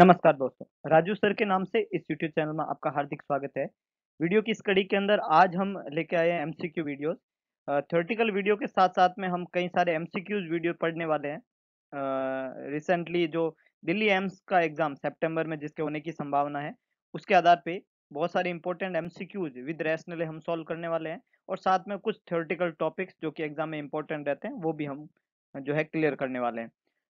नमस्कार दोस्तों राजू सर के नाम से इस YouTube चैनल में आपका हार्दिक स्वागत है वीडियो की कड़ी के अंदर आज हम लेके आए हैं एमसीक्यू वीडियोस थ्योरेटिकल वीडियो के साथ साथ में हम कई सारे एमसीक्यूज वीडियो पढ़ने वाले हैं रिसेंटली जो दिल्ली एम्स का एग्जाम सेप्टेम्बर में जिसके होने की संभावना है उसके आधार पर बहुत सारे इंपॉर्टेंट एमसीक्यूज विद रैशनल हम सॉल्व करने वाले हैं और साथ में कुछ थ्योरेटिकल टॉपिक्स जो कि एग्जाम में इंपॉर्टेंट रहते हैं वो भी हम जो है क्लियर करने वाले हैं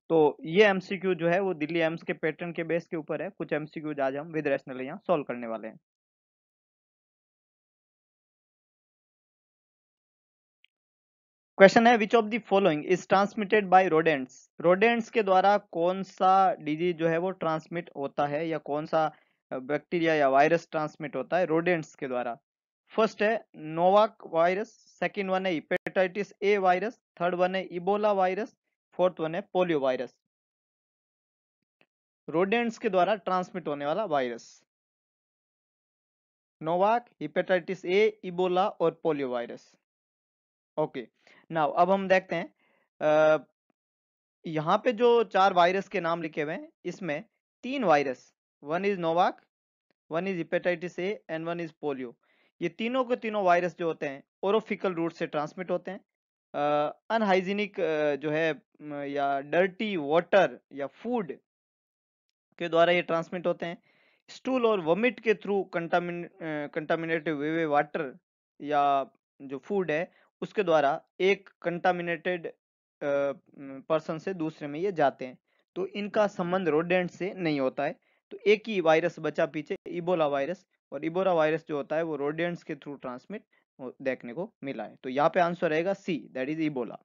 तो ये एमसीक्यू जो है वो दिल्ली एम्स के पैटर्न के बेस के ऊपर है कुछ एमसीक्यू आज हम विद रैशनल यहाँ सॉल्व करने वाले हैं क्वेश्चन है which of the following is transmitted by rodents rodents के द्वारा कौन सा डिजीज जो है वो ट्रांसमिट होता है या कौन सा बैक्टीरिया या वायरस ट्रांसमिट होता है रोडेंट्स के द्वारा फर्स्ट है नोवाक वायरस सेकंड वन है hepatitis A virus third one है इबोला वायरस फोर्थ वन है पोलियो वायरस रोडेंट्स के द्वारा ट्रांसमिट होने वाला virus Norwalk hepatitis A Ebola और पोलियो वायरस ओके नाउ अब हम देखते हैं यहाँ पे जो चार वायरस के नाम लिखे हुए हैं इसमें तीन virus one is Norwalk one is hepatitis A and one is polio ये तीनों के तीनों वायरस जो होते हैं ओरोफिकल रूट से ट्रांसमिट होते हैं अनहाइजीनिक जो है या डर्टी वाटर या फूड के द्वारा ये ट्रांसमिट होते हैं स्टूल और वोमिट के थ्रू कंटामिनेटेड वे वे वाटर या जो फूड है उसके द्वारा एक कंटामिनेटेड पर्सन से दूसरे में ये जाते हैं तो इनका संबंध रोडेंट से नहीं होता है तो एक ही वायरस बचा पीछे इबोला वायरस और इबोला वायरस जो होता है वो रोडेंट्स के थ्रू ट्रांसमिट देखने को मिला है तो यहाँ पे आंसर रहेगा C that is Ebola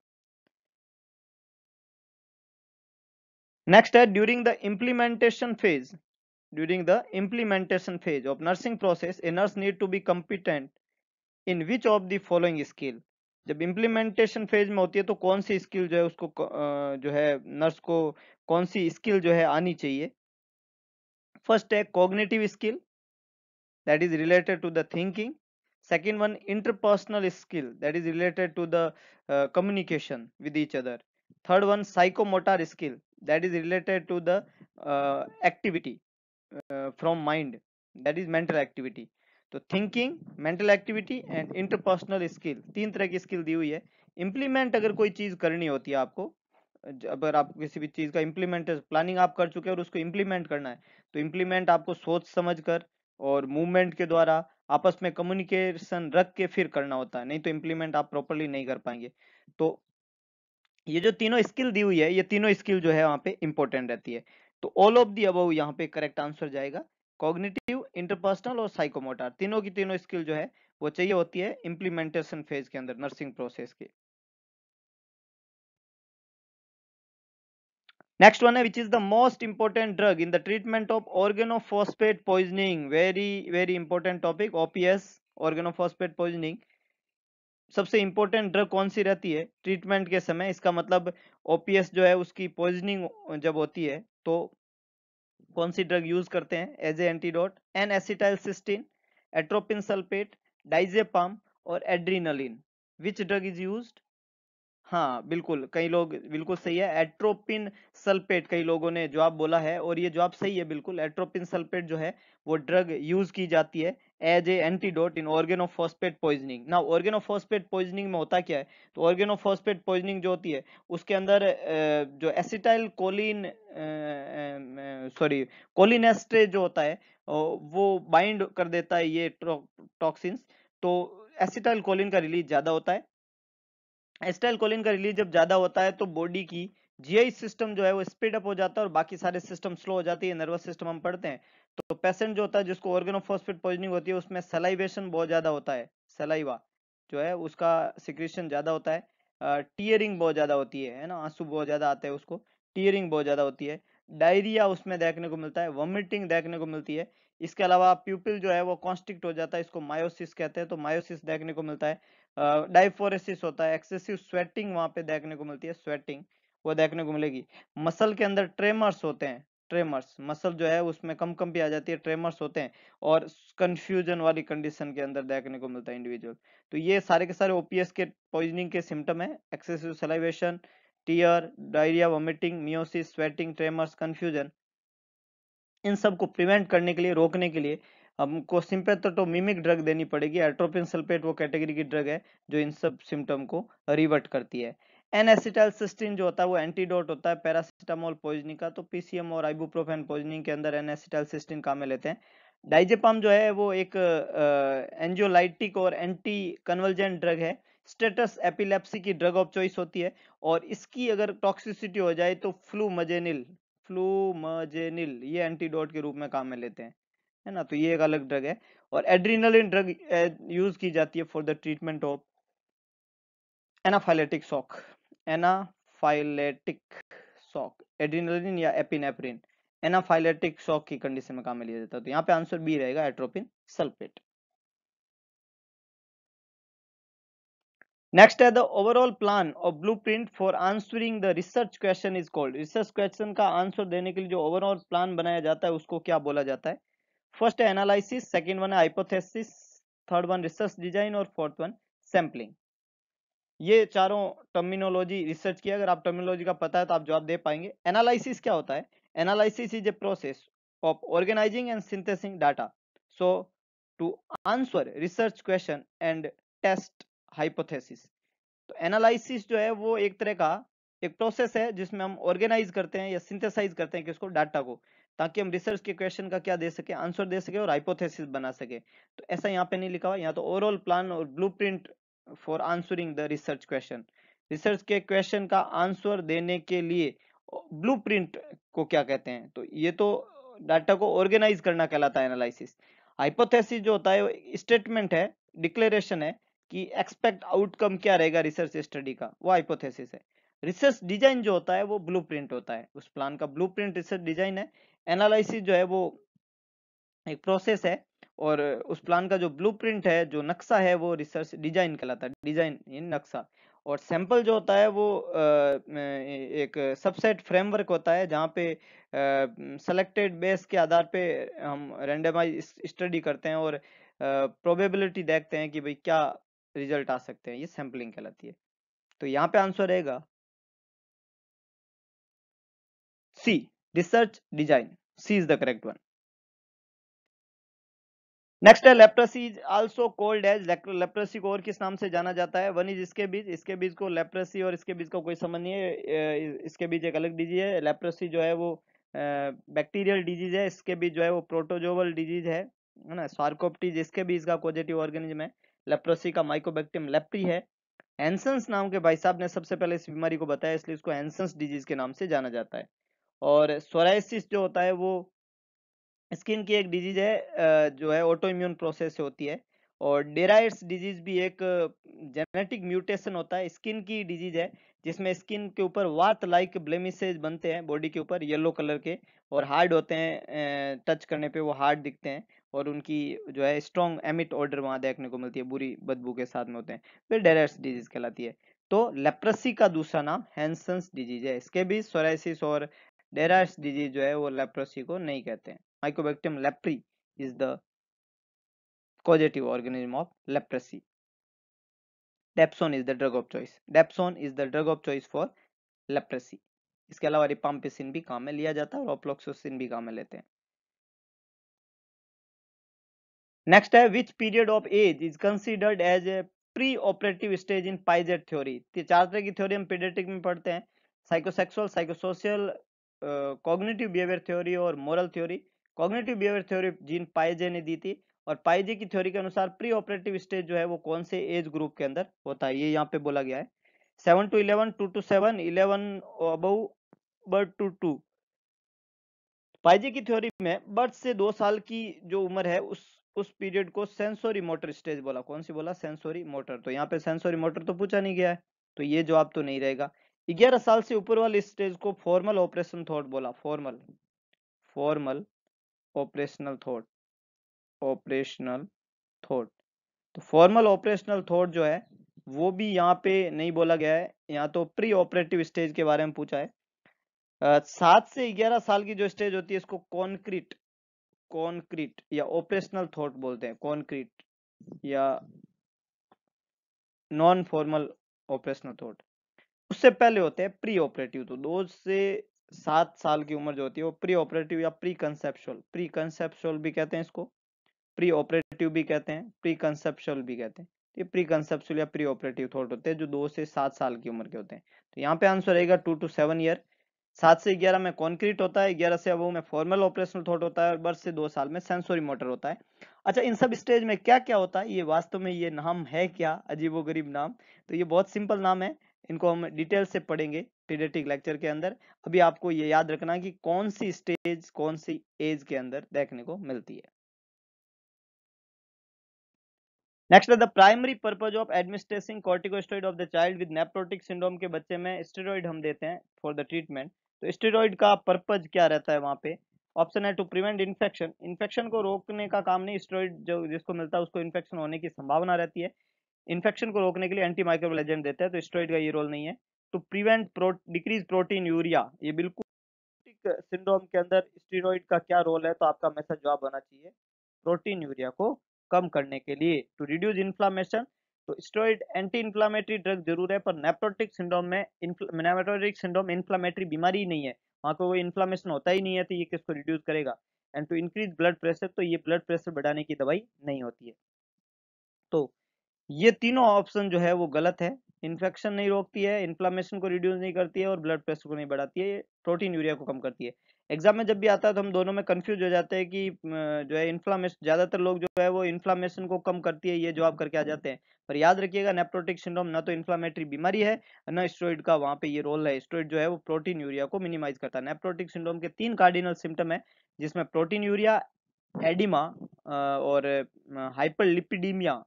next है during the implementation phase during the implementation phase of nursing process a nurse need to be competent in which of the following skill जब इम्प्लीमेंटेशन फेज में होती है तो कौन सी skill जो है उसको जो है नर्स को कौन सी स्किल जो है आनी चाहिए फर्स्ट है cognitive skill that is related to the thinking second one interpersonal skill that is related to the uh, communication with each other third one psychomotor skill that is related to the uh, activity uh, from mind that is mental activity so thinking mental activity and interpersonal skill teen tarah ki skill di hui hai implement agar koi cheez karni hoti hai aapko अगर आप किसी भी चीज़ का implement planning आप कर चुके हैं और उसको इम्प्लीमेंट करना है तो इम्प्लीमेंट आपको सोच समझकर और मूवमेंट के द्वारा आपस में कम्युनिकेशन रख के फिर करना होता है नहीं तो इम्प्लीमेंट आप प्रॉपरली नहीं कर पाएंगे तो ये जो तीनों स्किल दी हुई है ये तीनों स्किल जो है वहाँ पे इम्पोर्टेंट रहती है तो ऑल ऑफ दी अब यहाँ पे करेक्ट आंसर जाएगा कॉग्निटिव इंटरपर्सनल और साइकोमोटर तीनों की तीनों स्किल जो है वो चाहिए होती है इम्प्लीमेंटेशन फेज के अंदर नर्सिंग प्रोसेस के Next one which is the most important drug in the treatment of organophosphate poisoning. Very very important topic OPS organophosphate poisoning. सबसे इम्पोर्टेंट ड्रग कौन सी रहती है ट्रीटमेंट के समय इसका मतलब ओपीएस जो है उसकी पॉइजनिंग जब होती है तो कौन सी ड्रग यूज करते हैं as a antidote N acetyl cysteine atropine sulphate diazepam और adrenaline which drug is use हाँ बिल्कुल कई लोग बिल्कुल सही है एट्रोपिन सल्फेट कई लोगों ने जवाब बोला है और ये जवाब सही है बिल्कुल एट्रोपिन सल्फेट जो है वो ड्रग यूज की जाती है as a antidote in organophosphate poisoning ना ऑर्गेनोफॉस्पेट पॉइजनिंग में होता क्या है तो ऑर्गेनोफॉस्पेट पॉइजनिंग जो होती है उसके अंदर जो एसिटाइल कोलिन सॉरी कोलिनेस्ट्रे जो होता है वो बाइंड कर देता है ये टॉक्सिन तो एसिटाइल कोलिन का रिलीज ज्यादा होता है एस्टाइल कोलिन का रिलीज जब ज्यादा होता है तो बॉडी की जीआई सिस्टम जो है वो स्पीड अप हो जाता है और बाकी सारे सिस्टम स्लो हो जाती है नर्वस सिस्टम हम पढ़ते हैं तो पेशेंट जो होता है जिसको ऑर्गेनोफॉस्फेट पॉइजनिंग होती है उसमें सलाइवेशन बहुत ज्यादा होता है सलाइवा जो है उसका सिक्रेशन ज्यादा होता है टीयरिंग बहुत ज्यादा होती है है ना आंसू बहुत ज्यादा आते हैं उसको टीयरिंग बहुत ज्यादा होती है डायरिया उसमें देखने को मिलता है वॉमिटिंग देखने को मिलती है इसके अलावा प्यूपिल जो है वो कॉन्स्टिक्ट हो जाता है इसको मायोसिस कहते हैं तो मायोसिस देखने को मिलता है डाइफोरेसिस होता है एक्सेसिव स्वेटिंग वहां पे देखने को मिलती है स्वेटिंग वो देखने को मिलेगी मसल के अंदर ट्रेमर्स होते हैं ट्रेमर्स मसल जो है उसमें कम कम भी आ जाती है ट्रेमर्स होते हैं और कंफ्यूजन वाली कंडीशन के अंदर देखने को मिलता है इंडिविजुअल तो ये सारे के सारे ओपीएस के पॉइजनिंग के सिम्टम है excessive salivation tear diarrhoea vomiting miosis sweating tremors confusion इन सब को प्रिवेंट करने के लिए रोकने के लिए हमको सिम्पेथोटो तो, तो मिमिक ड्रग देनी पड़ेगी एट्रोपिन सल्फेट वो कैटेगरी की ड्रग है जो इन सब सिम्टम को रिवर्ट करती है एन एसिटाइल जो होता है वो एंटीडोट होता है पैरासिटामोल पॉइजनिंग का तो पीसीएम और आइबुप्रोफेन पॉइजनिंग के अंदर एन एसिटाइल काम में लेते हैं डाइजेपाम जो है वो एक एंजियोलाइटिक और एंटी कन्वर्जेंट ड्रग है स्टेटस एपिलेप्सी की ड्रग ऑफ चॉइस होती है और इसकी अगर टॉक्सिसिटी हो जाए तो फ्लू मजेनिल फ्लू मजेनिल ये एंटीडोट के रूप में काम में लेते हैं है ना तो ये एक अलग ड्रग है और एड्रीनलिन ड्रग यूज की जाती है for the treatment of anaphylactic shock anaphylactic shock adrenaline या एपिनेप्रिन एनाफाइलेटिक शॉक की कंडीशन में काम में लिया जाता है तो यहाँ पे आंसर बी रहेगा एट्रोपिन सल्फेट नेक्स्ट है द ओवरऑल प्लान और blue print for answering the research question is called research question का आंसर देने के लिए जो ओवरऑल प्लान बनाया जाता है उसको क्या बोला जाता है फर्स्ट है एनालिसिस सेकेंड वन है hypothesis third one research design और फोर्थ वन सैम्पलिंग ये चारों टर्मिनोलॉजी रिसर्च की अगर आप टर्मिनोलॉजी का पता है तो आप जवाब दे पाएंगे एनालिसिस क्या होता है analysis is a process of organising and synthesising data so to answer research question and test hypothesis तो एनालिसिस जो है वो एक तरह का एक प्रोसेस है जिसमें हम ऑर्गेनाइज करते हैं या सिंथेसाइज करते हैं किसको डाटा को ताकि हम रिसर्च के क्वेश्चन का क्या दे सके आंसर दे सके और हाइपोथेसिस बना सके तो ऐसा यहाँ पे नहीं लिखा हुआ यहाँ तो ओवरऑल प्लान और blue for answering the research question research के क्वेश्चन का आंसर देने के लिए ब्लू को क्या कहते हैं तो ये तो डाटा को ऑर्गेनाइज करना कहलाता है एनालिसिस हाइपोथेसिस जो होता है स्टेटमेंट है डिक्लेरेशन है कि एक्सपेक्ट आउटकम क्या रहेगा रिसर्च स्टडी का वो हाइपोथेसिस है रिसर्च डिजाइन जो होता है वो ब्लू होता है उस प्लान का ब्लू रिसर्च डिजाइन है एनालिसिस जो है वो एक प्रोसेस है और उस प्लान का जो ब्लूप्रिंट है जो नक्शा है वो रिसर्च डिजाइन कहलाता है डिजाइन इन नक्शा और सैंपल जो होता है वो एक सबसेट फ्रेमवर्क होता है जहाँ पे सेलेक्टेड बेस के आधार पे हम रेंडमाइज स्टडी करते हैं और प्रोबेबिलिटी देखते हैं कि भाई क्या रिजल्ट आ सकते हैं ये सैंपलिंग कहलाती है तो यहाँ पे आंसर रहेगा C. Research design. C is the correct one. Next है leprosy is also called as leprosy को और किस नाम से जाना जाता है वन इज इसके बीच इसके बीच को लेप्रसी और इसके बीच का को कोई संबंध नहीं है इसके बीच एक अलग डिजीज है लेप्रसी जो है वो बैक्टीरियल डिजीज है इसके बीच जो है वो प्रोटोजोवल डिजीज है है ना सार्कोप्टीज इसके बीच का पॉजिटिव ऑर्गेनिज्म है लेप्रोसी का माइकोबैक्टीरियम लेप्री है एनसंस नाम के भाई साहब ने सबसे पहले इस बीमारी को बताया इसलिए इसको एनसंस डिजीज के नाम से जाना जाता है और सोराइसिस जो होता है वो स्किन की एक डिजीज है जो है ऑटो इम्यून प्रोसेस से होती है और डेराइट्स डिजीज भी एक जेनेटिक म्यूटेशन होता है स्किन की डिजीज है जिसमें स्किन के ऊपर वात लाइक ब्लेमिसेज बनते हैं बॉडी के ऊपर येलो कलर के और हार्ड होते हैं टच करने पे वो हार्ड दिखते हैं और उनकी जो है स्ट्रॉन्ग एमिट ऑर्डर वहाँ देखने को मिलती है बुरी बदबू के साथ में होते हैं फिर डेराइड्स डिजीज कहलाती है तो लेप्रसी का दूसरा नाम हैंसन्स डिजीज है इसके भी सोराइसिस और डेरास डिजीज जो है वो लेप्रोसी को नहीं कहते हैं Mycobacterium leprae is the causative organism of leprosy. Dapsone is the drug of choice dapsone is the drug of choice for leprosy. इसके अलावा रिपाम्पिसिन भी काम में लिया जाता है और ऑप्लोक्सोसिन भी काम में लेते हैं नेक्स्ट है which period of age is considered as a pre operative stage in Piaget theory चार तरह की थ्योरी हम पीडियाट्रिक में पढ़ते हैं psychosexual psychosocial cognitive behaviour theory और moral theory cognitive behaviour theory Jean पाइजे ने दी थी और पाइजे की थ्योरी के अनुसार प्री ऑपरेटिव स्टेज जो है वो कौन से एज ग्रुप के अंदर होता है ये यहाँ पे बोला गया है seven to eleven two to seven eleven अब बर्ड टू टू पाइजे की थ्योरी में बर्थ से दो साल की जो उम्र है उस उस पीरियड को सेंसोरी मोटर स्टेज बोला कौन सी बोला सेंसोरी मोटर तो यहाँ पे सेंसोरी मोटर तो पूछा नहीं गया है तो ये जवाब तो नहीं रहेगा ग्यारह साल से ऊपर वाले स्टेज को फॉर्मल ऑपरेशन थॉट बोला formal formal operational thought operational thought तो फॉर्मल ऑपरेशनल थॉट जो है वो भी यहाँ पे नहीं बोला गया है यहाँ तो प्री ऑपरेटिव स्टेज के बारे में पूछा है सात से ग्यारह साल की जो स्टेज होती है इसको कॉन्क्रीट कॉन्क्रीट या ऑपरेशनल थॉट बोलते हैं कॉन्क्रीट या नॉन फॉर्मल ऑपरेशनल थॉट उससे पहले होते हैं प्री ऑपरेटिव तो दो से सात साल की उम्र जो होती है वो प्री ऑपरेटिव या प्री कंसेप्शुअल प्री कंसेप्शुअल भी कहते हैं इसको प्री ऑपरेटिव भी कहते हैं प्री कंसेप्शुअल भी कहते हैं तो ये प्री कंसेप्शुअल या प्री ऑपरेटिव थॉट होते हैं जो दो से सात साल की उम्र के होते हैं तो यहाँ पे आंसर रहेगा टू टू सेवन ईयर सात से ग्यारह में कॉन्क्रीट होता है ग्यारह से अब में फॉर्मल ऑपरेशनल थॉट होता है और बर्थ से दो साल में सेंसोरी मोटर होता है अच्छा इन सब स्टेज में क्या क्या होता है ये वास्तव में ये नाम है क्या अजीबो गरीब नाम तो ये बहुत सिंपल नाम है इनको हम डिटेल से पढ़ेंगे पीडियाट्रिक लेक्चर के अंदर अभी आपको ये याद रखना कि कौन सी स्टेज कौन सी एज के अंदर देखने को मिलती है next the primary purpose of administration corticosteroid of the child with nephrotic syndrome के बच्चे में स्टेरॉइड हम देते हैं फॉर द ट्रीटमेंट तो स्टेरॉइड का पर्पज क्या रहता है वहाँ पे ऑप्शन है टू प्रिवेंट इन्फेक्शन इन्फेक्शन को रोकने का काम नहीं स्टेरॉइड जो जिसको मिलता है उसको इन्फेक्शन होने की संभावना रहती है इन्फेक्शन को रोकने के लिए एंटी माइक्रोबल एजेंट देता है तो स्टोइड का ये रोल नहीं है to prevent decrease proteinuria ये बिल्कुल सिंड्रोम के अंदर स्टीरोइड का क्या रोल है तो आपका मैसेज जवाब होना चाहिए प्रोटीन यूरिया को कम करने के लिए टू रिड्यूज इन्फ्लामेशन तो स्टोइड एंटी इन्फ्लामेटरी ड्रग जरूर है पर नेप्टोटिक सिंड्रोम में नेप्टोटिक सिंड्रोम इन्फ्लामेटरी बीमारी नहीं है वहाँ पर वो इन्फ्लामेशन होता ही नहीं है तो ये किसको रिड्यूस करेगा and to increase blood pressure तो ये ब्लड प्रेशर बढ़ाने की दवाई नहीं होती है तो ये तीनों ऑप्शन जो है वो गलत है इन्फेक्शन नहीं रोकती है इन्फ्लामेशन को रिड्यूस नहीं करती है और ब्लड प्रेशर को नहीं बढ़ाती है प्रोटीन यूरिया को कम करती है एग्जाम में जब भी आता है तो हम दोनों में कंफ्यूज हो जाते हैं कि जो है इन्फ्लामेशन ज़्यादातर लोग जो है वो इन्फ्लामेशन को कम करती है ये जवाब करके आ जाते हैं पर याद रखिएगा नेप्रोटिक सिंड्रोम ना तो इन्फ्लामेटरी बीमारी है ना स्टोइड का वहाँ पे ये रोल है स्टोइड जो है वो प्रोटीन यूरिया को मिनिमाइज करता है नेप्रोटिक सिंड्रोम के तीन कार्डिनल सिम्टम है जिसमें प्रोटीन यूरिया एडिमा और हाइपरलिपिडीमिया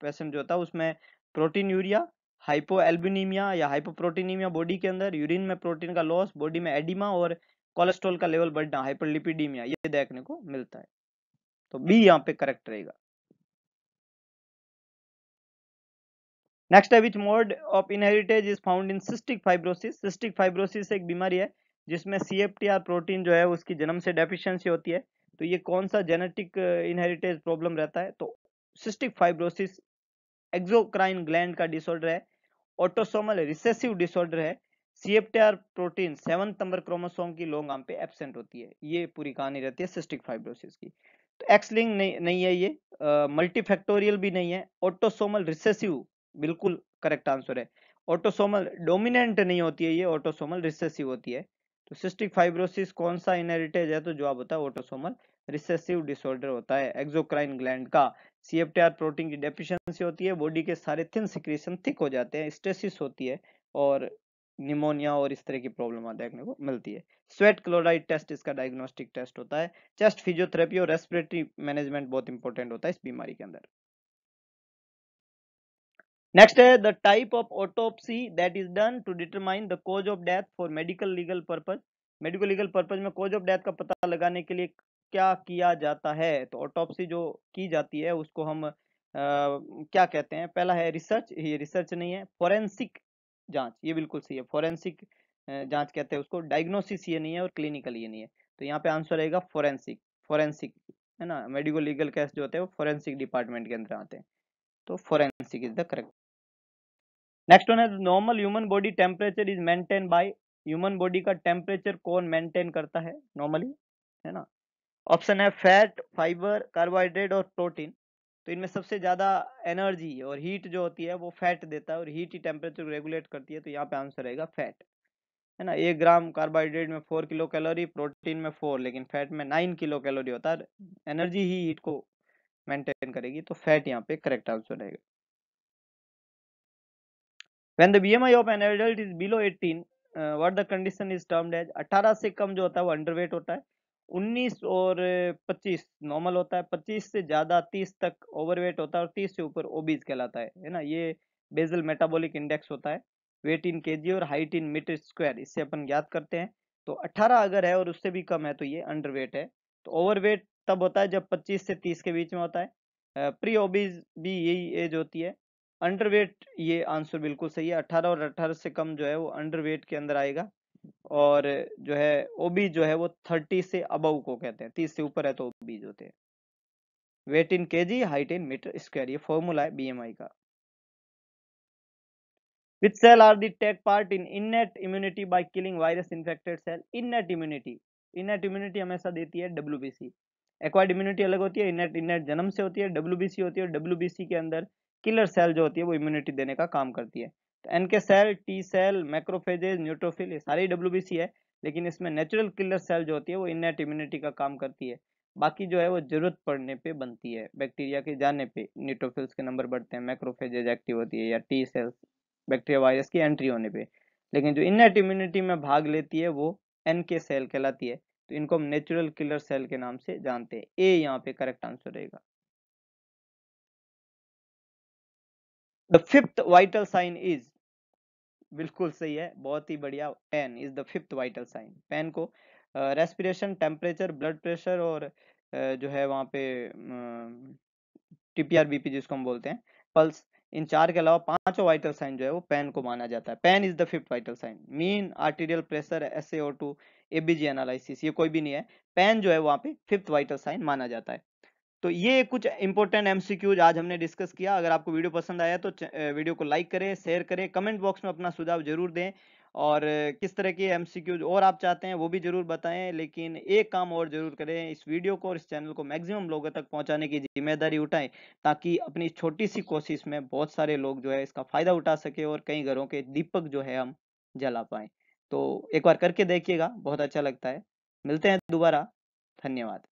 पेशेंट जो होता है उसमें प्रोटीन यूरिया हाइपो एल्बिनीमिया या हाइपोप्रोटीनीमिया बॉडी के अंदर यूरिन में प्रोटीन का लॉस बॉडी में एडिमा और कोलेस्ट्रॉल का लेवल बढ़ना हाइपरलिपिडीमिया ये देखने को मिलता है तो बी यहाँ पे करेक्ट रहेगा नेक्स्ट है which mode of inheritance is found in cystic fibrosis cystic fibrosis एक बीमारी है जिसमें C F T R protein जो है उसकी जन्म से डेफिशिएंसी होती है तो ये कौन सा जेनेटिक इनहेरिटेज प्रॉब्लम रहता है तो सिस्टिक फाइब्रोसिस एक्सोक्राइन ग्लैंड का डिसऑर्डर है ऑटोसोमल रिसेसिव डिसऑर्डर है CFTR protein seven number chromosome की लॉन्ग आर्म पे एबसेंट होती है ये पूरी कहानी रहती है सिस्टिक फाइब्रोसिस की तो एक्स लिंक नहीं, नहीं है ये मल्टीफैक्टोरियल भी नहीं है ऑटोसोमल रिसेसिव बिल्कुल करेक्ट आंसर है ऑटोसोमल डोमिनेंट नहीं होती है ये ऑटोसोमल रिसेसिव होती है तो सिस्टिक फाइब्रोसिस कौन सा इनहेरिटेज है तो जवाब होता है ऑटोसोमल रिसेसिव डिसऑर्डर होता है एक्सोक्राइन ग्लैंड का सीएफटीआर प्रोटीन की डेफिशिएंसी होती है बॉडी के सारे थिन सिक्रेशन थिक हो जाते हैं स्टेसिस होती है और निमोनिया और इस तरह की प्रॉब्लम देखने को मिलती है स्वेट क्लोराइड टेस्ट इसका डायग्नोस्टिक टेस्ट होता है चेस्ट फिजियोथेरेपी और रेस्पिरेटरी मैनेजमेंट बहुत इंपॉर्टेंट होता है इस बीमारी के अंदर नेक्स्ट है the type of autopsy that is done to determine the cause of death for medical legal purpose medical legal purpose में कॉज ऑफ डेथ का पता लगाने के लिए क्या किया जाता है तो ऑटोपसी जो की जाती है उसको हम आ, क्या कहते हैं पहला है रिसर्च ये रिसर्च नहीं है फॉरेंसिक जांच ये बिल्कुल सही है फॉरेंसिक जांच कहते हैं उसको डायग्नोसिस ये नहीं है और क्लिनिकल ये नहीं है तो यहाँ पे आंसर रहेगा फॉरेंसिक फॉरेंसिक है ना मेडिको लीगल केस जो होते हैं वो फॉरेंसिक डिपार्टमेंट के अंदर आते हैं तो forensic is the correct next one है normal human body temperature is maintain by human body का टेम्परेचर कौन मेंटेन करता है नॉर्मली है ना ऑप्शन है फैट फाइबर कार्बोहाइड्रेट और प्रोटीन तो इनमें सबसे ज़्यादा एनर्जी और हीट जो होती है वो फैट देता है और हीट ही टेम्परेचर रेगुलेट करती है तो यहाँ पे आंसर रहेगा फैट है ना एक ग्राम कार्बोहाइड्रेट में फोर किलो कैलोरी प्रोटीन में फोर लेकिन फैट में नाइन किलो कैलोरी होता है एनर्जी ही हीट को मेंटेन करेगी तो फैट यहाँ पे करेक्ट आंसर रहेगा when the M I of adult is below 18 uh, what the condition is termed as से कम जो होता है वो अंडरवेट होता है 19 और 25 नॉर्मल होता है 25 से ज़्यादा 30 तक ओवरवेट होता है और 30 से ऊपर ओबीज कहलाता है है ना ये बेजल मेटाबॉलिक इंडेक्स होता है वेट इन के और हाइट इन मीटर स्क्वायर इससे अपन ज्ञात करते हैं तो 18 अगर है और उससे भी कम है तो ये अंडरवेट है तो ओवरवेट तब होता है जब 25 से 30 के बीच में होता है प्री ओबीज भी यही एज होती है अंडरवेट ये आंसर बिल्कुल सही है 18 और 18 से कम जो है वो अंडरवेट के अंदर आएगा और जो है ओबी जो है वो थर्टी से अब को कहते हैं तीस से ऊपर है तो ओबी जो होते हैं weight in KG height in metre square ये फॉर्मूला है बीएमआई का which cell are the take part in innate immunity by killing virus infected cell innate immunity innate immunity हमेशा देती है डब्ल्यूबीसी एक्वाइड इम्यूनिटी अलग होती है इननेट इननेट जन्म से होती है डब्ल्यूबीसी होती है डब्ल्यूबीसी के अंदर किलर सेल जो होती है वो इम्यूनिटी देने का काम करती है एन तो K cell T cell macrophages neutrophil ये सारी डब्ल्यू है लेकिन इसमें नेचुरल किलर सेल जो होती है वो इननेट इम्यूनिटी का काम करती है बाकी जो है वो जरूरत पड़ने पे बनती है बैक्टीरिया के जाने पे न्यूट्रोफिल्स के नंबर बढ़ते हैं मैक्रोफेजेज एक्टिव होती है या टी सेल्स बैक्टीरिया वायरस की एंट्री होने पर लेकिन जो इननेट इम्यूनिटी में भाग लेती है वो एन के सेल कहलाती है तो इनको हम नेचुरल किलर सेल के नाम से जानते हैं ए यहाँ पे करेक्ट आंसर रहेगा the fifth vital sign is बिल्कुल सही है बहुत ही बढ़िया pain is the fifth vital sign pain को रेस्पिरेशन टेम्परेचर ब्लड प्रेशर और uh, जो है वहाँ पे टीपीआर बीपी जिसको हम बोलते हैं पल्स इन चार के अलावा पांचों वाइटल साइन जो है वो पैन को माना जाता है pain is the fifth vital sign mean arterial pressure S A O two ABG analysis ये कोई भी नहीं है पैन जो है वहाँ पे फिफ्थ वाइटल साइन माना जाता है तो ये कुछ इंपॉर्टेंट एमसीक्यूज आज हमने डिस्कस किया अगर आपको वीडियो पसंद आया तो वीडियो को लाइक करें शेयर करें कमेंट बॉक्स में अपना सुझाव जरूर दें और किस तरह के एमसीक्यूज और आप चाहते हैं वो भी जरूर बताएं लेकिन एक काम और जरूर करें इस वीडियो को और इस चैनल को मैक्सिमम लोगों तक पहुंचाने की जिम्मेदारी उठाएं ताकि अपनी छोटी सी कोशिश में बहुत सारे लोग जो है इसका फायदा उठा सके और कई घरों के दीपक जो है हम जला पाए तो एक बार करके देखिएगा बहुत अच्छा लगता है मिलते हैं दोबारा धन्यवाद